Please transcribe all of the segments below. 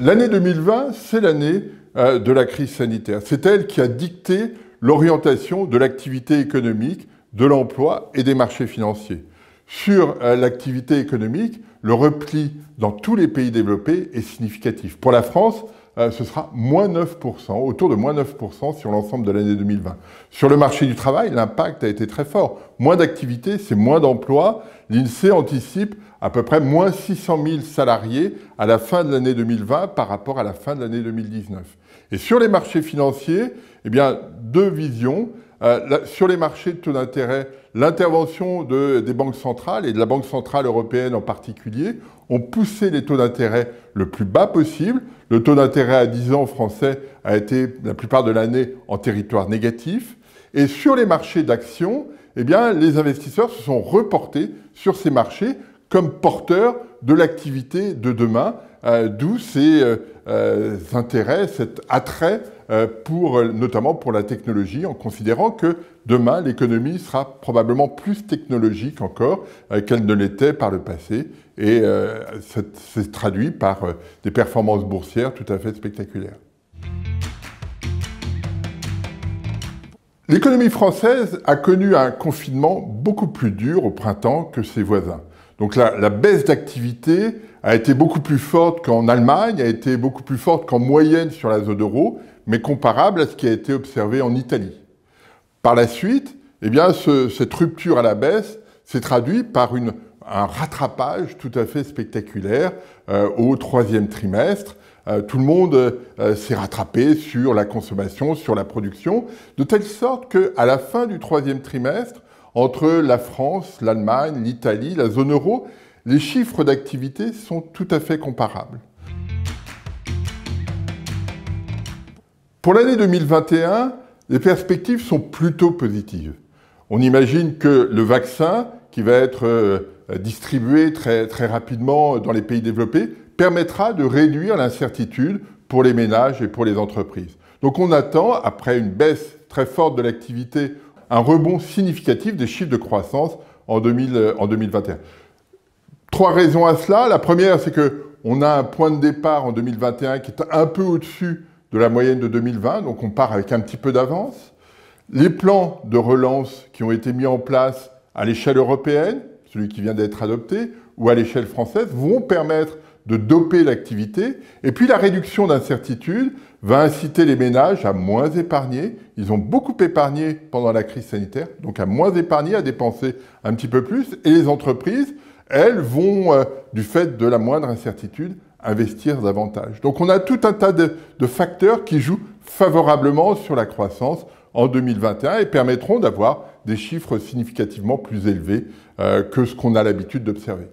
L'année 2020, c'est l'année euh, de la crise sanitaire. C'est elle qui a dicté l'orientation de l'activité économique, de l'emploi et des marchés financiers. Sur euh, l'activité économique, le repli dans tous les pays développés est significatif. Pour la France, euh, ce sera moins 9%, autour de moins 9% sur l'ensemble de l'année 2020. Sur le marché du travail, l'impact a été très fort. Moins d'activité, c'est moins d'emplois. L'INSEE anticipe à peu près moins 600 000 salariés à la fin de l'année 2020 par rapport à la fin de l'année 2019. Et sur les marchés financiers, eh bien, deux visions. Euh, sur les marchés de taux d'intérêt, L'intervention des banques centrales et de la Banque centrale européenne en particulier ont poussé les taux d'intérêt le plus bas possible. Le taux d'intérêt à 10 ans français a été la plupart de l'année en territoire négatif. Et sur les marchés d'action, eh les investisseurs se sont reportés sur ces marchés comme porteur de l'activité de demain, euh, d'où ces euh, euh, intérêts, cet attrait, pour, notamment pour la technologie, en considérant que demain, l'économie sera probablement plus technologique encore qu'elle ne l'était par le passé, et c'est traduit par des performances boursières tout à fait spectaculaires. L'économie française a connu un confinement beaucoup plus dur au printemps que ses voisins. Donc la, baisse d'activité a été beaucoup plus forte qu'en Allemagne, a été beaucoup plus forte qu'en moyenne sur la zone euro, mais comparable à ce qui a été observé en Italie. Par la suite, eh bien, cette rupture à la baisse s'est traduite par un rattrapage tout à fait spectaculaire euh, au troisième trimestre. Euh, tout le monde euh, s'est rattrapé sur la consommation, sur la production, de telle sorte qu'à la fin du troisième trimestre, entre la France, l'Allemagne, l'Italie, la zone euro, les chiffres d'activité sont tout à fait comparables. Pour l'année 2021, les perspectives sont plutôt positives. On imagine que le vaccin, qui va être euh, distribué très, très rapidement dans les pays développés, permettra de réduire l'incertitude pour les ménages et pour les entreprises. Donc on attend, après une baisse très forte de l'activité un rebond significatif des chiffres de croissance en, 2000, euh, en 2021. Trois raisons à cela. La première, c'est qu'on a un point de départ en 2021 qui est un peu au-dessus de la moyenne de 2020, donc on part avec un petit peu d'avance. Les plans de relance qui ont été mis en place à l'échelle européenne, celui qui vient d'être adopté, ou à l'échelle française, vont permettre de doper l'activité. Et puis la réduction d'incertitude va inciter les ménages à moins épargner. Ils ont beaucoup épargné pendant la crise sanitaire, donc à moins épargner, à dépenser un petit peu plus. Et les entreprises, elles vont, euh, du fait de la moindre incertitude, investir davantage. Donc on a tout un tas de, facteurs qui jouent favorablement sur la croissance en 2021 et permettront d'avoir des chiffres significativement plus élevés euh, que ce qu'on a l'habitude d'observer.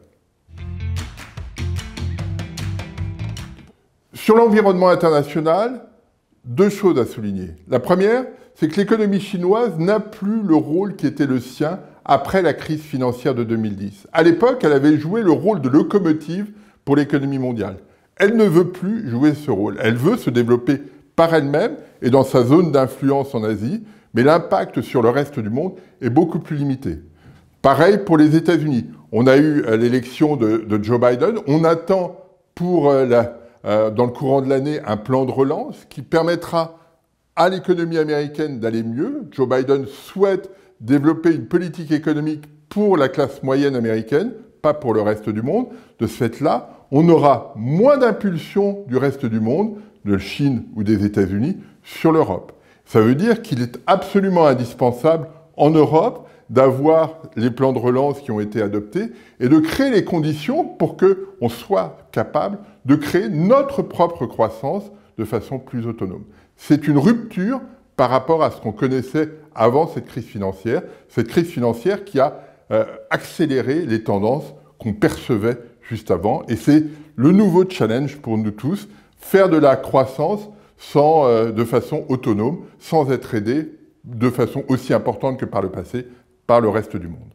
Sur l'environnement international, deux choses à souligner. La première, c'est que l'économie chinoise n'a plus le rôle qui était le sien après la crise financière de 2010. À l'époque, elle avait joué le rôle de locomotive pour l'économie mondiale. Elle ne veut plus jouer ce rôle. Elle veut se développer par elle-même et dans sa zone d'influence en Asie, mais l'impact sur le reste du monde est beaucoup plus limité. Pareil pour les États-Unis. On a eu euh, l'élection de, de, Joe Biden. On attend pour euh, la, euh, dans le courant de l'année un plan de relance qui permettra à l'économie américaine d'aller mieux. Joe Biden souhaite développer une politique économique pour la classe moyenne américaine, pas pour le reste du monde. De ce fait-là, on aura moins d'impulsion du reste du monde, de Chine ou des États-Unis, sur l'Europe. Ça veut dire qu'il est absolument indispensable en Europe d'avoir les plans de relance qui ont été adoptés et de créer les conditions pour qu'on soit capable de créer notre propre croissance de façon plus autonome. C'est une rupture par rapport à ce qu'on connaissait avant cette crise financière, cette crise financière qui a euh, accéléré les tendances qu'on percevait juste avant. Et c'est le nouveau challenge pour nous tous, faire de la croissance sans, euh, de façon autonome, sans être aidé de façon aussi importante que par le passé par le reste du monde.